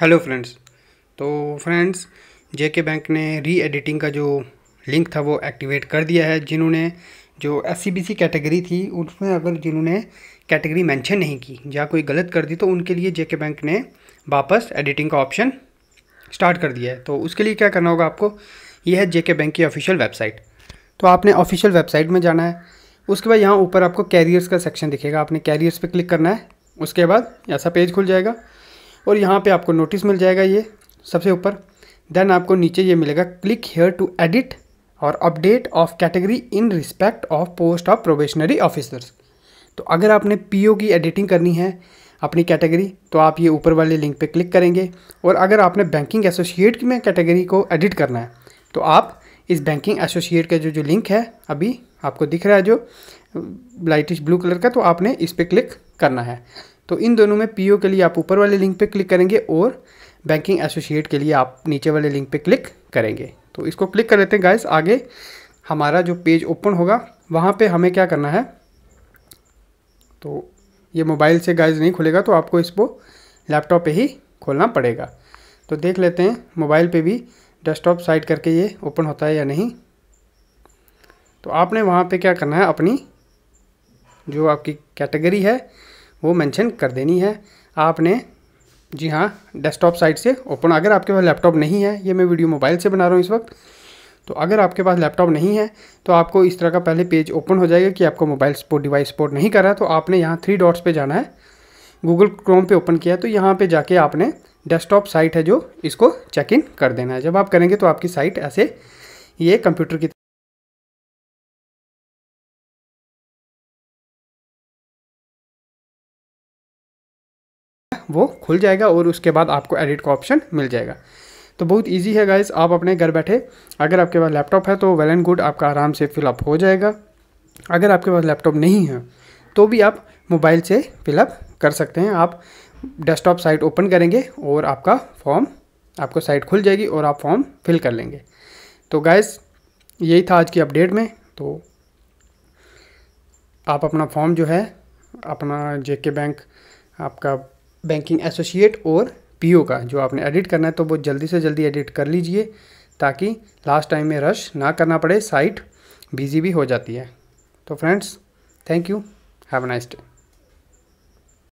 hello friends तो friends J K bank ने री एडिटिंग का जो लिंक था वो एक्टिवेट कर दिया है जिन्होंने जो एस सी कैटेगरी थी उसमें अगर जिन्होंने कैटेगरी मेंशन नहीं की या कोई गलत कर दी तो उनके लिए जे के बैंक ने वापस एडिटिंग का ऑप्शन स्टार्ट कर दिया है तो उसके लिए क्या करना होगा आपको यह है जे के बैंक की ऑफिशियल वेबसाइट तो आपने ऑफिशियल वेबसाइट में जाना है उसके बाद यहाँ ऊपर आपको कैरियर्स का सेक्शन दिखेगा आपने कैरियर्स पर क्लिक करना है उसके बाद ऐसा पेज खुल जाएगा और यहाँ पे आपको नोटिस मिल जाएगा ये सबसे ऊपर देन आपको नीचे ये मिलेगा क्लिक हेयर टू एडिट और update of category in respect of post of probationary officers तो अगर आपने पीओ की एडिटिंग करनी है अपनी कैटेगरी तो आप ये ऊपर वाले लिंक पे क्लिक करेंगे और अगर आपने बैंकिंग एसोसिएट में कैटेगरी को एडिट करना है तो आप इस बैंकिंग एसोसिएट का जो जो लिंक है अभी आपको दिख रहा है जो लाइटिश ब्लू कलर का तो आपने इस पर क्लिक करना है तो इन दोनों में पीओ के लिए आप ऊपर वाले लिंक पे क्लिक करेंगे और बैंकिंग एसोसिएट के लिए आप नीचे वाले लिंक पे क्लिक करेंगे तो इसको क्लिक कर लेते हैं गाइस आगे हमारा जो पेज ओपन होगा वहाँ पे हमें क्या करना है तो ये मोबाइल से गाइस नहीं खुलेगा तो आपको इसको लैपटॉप पे ही खोलना पड़ेगा तो देख लेते हैं मोबाइल पे भी डेस्कटॉप साइड करके ये ओपन होता है या नहीं तो आपने वहाँ पर क्या करना है अपनी जो आपकी कैटेगरी है वो मेंशन कर देनी है आपने जी हाँ डेस्कटॉप साइट से ओपन अगर आपके पास लैपटॉप नहीं है ये मैं वीडियो मोबाइल से बना रहा हूँ इस वक्त तो अगर आपके पास लैपटॉप नहीं है तो आपको इस तरह का पहले पेज ओपन हो जाएगा कि आपको मोबाइल सपोर्ट डिवाइस सपोर्ट नहीं कर रहा तो आपने यहाँ थ्री डॉट्स पे जाना है गूगल क्रोम पे ओपन किया तो यहाँ पे जाके आपने डेस्कटॉप साइट है जो इसको चेक इन कर देना है जब आप करेंगे तो आपकी साइट ऐसे ये कंप्यूटर की वो खुल जाएगा और उसके बाद आपको एडिट का ऑप्शन मिल जाएगा तो बहुत ईजी है गाइज आप अपने घर बैठे अगर आपके पास लैपटॉप है तो वेल एंड गुड आपका आराम से फिलअप हो जाएगा अगर आपके पास लैपटॉप नहीं है तो भी आप मोबाइल से फिलअप कर सकते हैं आप डेस्कटॉप साइट ओपन करेंगे और आपका फॉर्म आपको साइट खुल जाएगी और आप फॉर्म फिल कर लेंगे तो गाइज यही था आज की अपडेट में तो आप अपना फॉर्म जो है अपना जेके बैंक आपका बैंकिंग एसोसिएट और पीओ का जो आपने एडिट करना है तो वो जल्दी से जल्दी एडिट कर लीजिए ताकि लास्ट टाइम में रश ना करना पड़े साइट बिजी भी हो जाती है तो friends thank you have a nice day